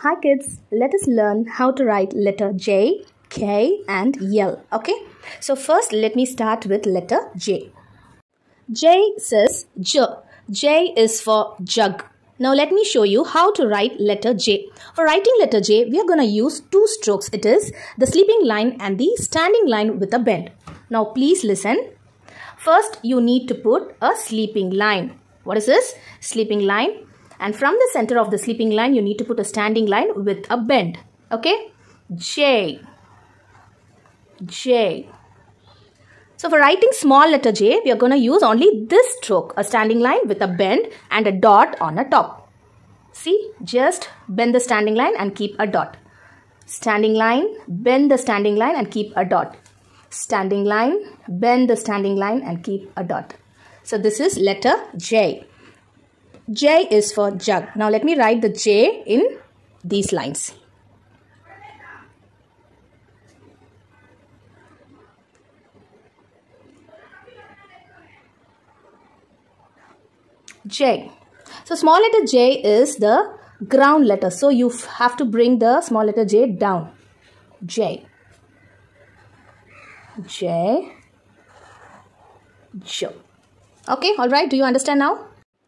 Hi kids, let us learn how to write letter J, K and L. Okay, so first let me start with letter J. J says J. J is for jug. Now let me show you how to write letter J. For writing letter J, we are going to use two strokes. It is the sleeping line and the standing line with a bend. Now please listen. First, you need to put a sleeping line. What is this? Sleeping line. And from the center of the sleeping line, you need to put a standing line with a bend. Okay? J. J. So for writing small letter J, we are going to use only this stroke, a standing line with a bend and a dot on a top. See, just bend the standing line and keep a dot. Standing line, bend the standing line and keep a dot. Standing line, bend the standing line and keep a dot. So this is letter J. J is for jug. Now let me write the J in these lines. J. So small letter J is the ground letter. So you have to bring the small letter J down. J. J. J. Okay, alright. Do you understand now?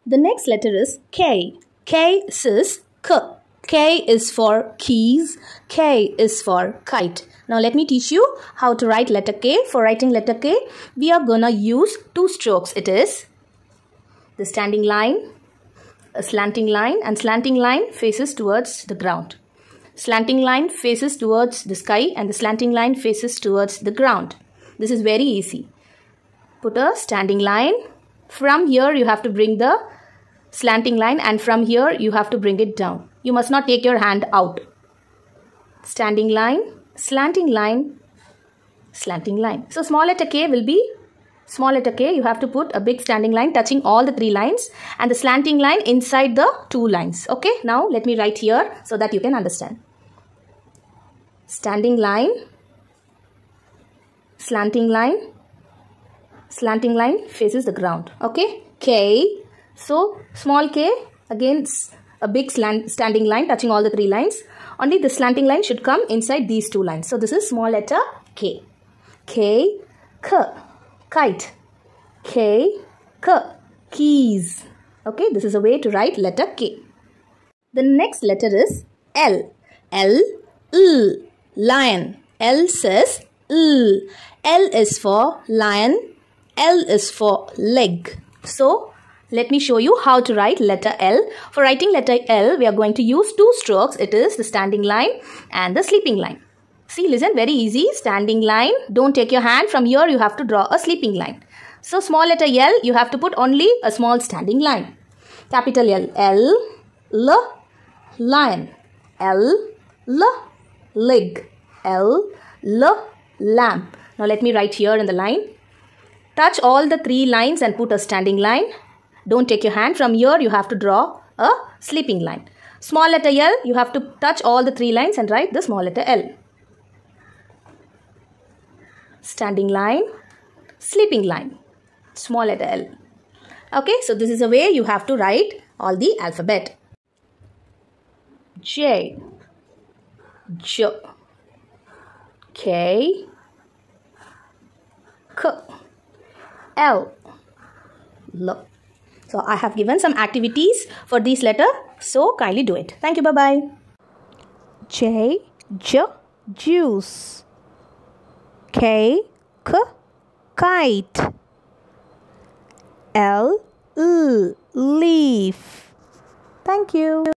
The next letter is K. K is K. K is for keys, K is for kite. Now let me teach you how to write letter K. For writing letter K, we are gonna use two strokes. It is the standing line, a slanting line and slanting line faces towards the ground. Slanting line faces towards the sky and the slanting line faces towards the ground. This is very easy. Put a standing line. From here you have to bring the slanting line and from here you have to bring it down. You must not take your hand out. Standing line, slanting line, slanting line. So small letter k will be small letter k you have to put a big standing line touching all the three lines and the slanting line inside the two lines. Okay now let me write here so that you can understand. Standing line, slanting line, slanting line faces the ground. Okay k so small k again a big slant, standing line touching all the three lines. Only the slanting line should come inside these two lines. So this is small letter k. K, k, kite. K, k, keys. Okay, this is a way to write letter k. The next letter is L. L, l, lion. L says l. L is for lion. L is for leg. So let me show you how to write letter L. For writing letter L, we are going to use two strokes. It is the standing line and the sleeping line. See, listen, very easy. Standing line. Don't take your hand from here. You have to draw a sleeping line. So, small letter L, you have to put only a small standing line. Capital L. L, L, lion. L, L, leg. L, L, lamp. Now, let me write here in the line. Touch all the three lines and put a standing line. Don't take your hand from here. You have to draw a sleeping line. Small letter L, you have to touch all the three lines and write the small letter L. Standing line, sleeping line, small letter L. Okay, so this is a way you have to write all the alphabet. J, J, K, K, L, L. So I have given some activities for this letter. So kindly do it. Thank you. Bye-bye. J, J, juice. K, K, kite. L, L, leaf. Thank you.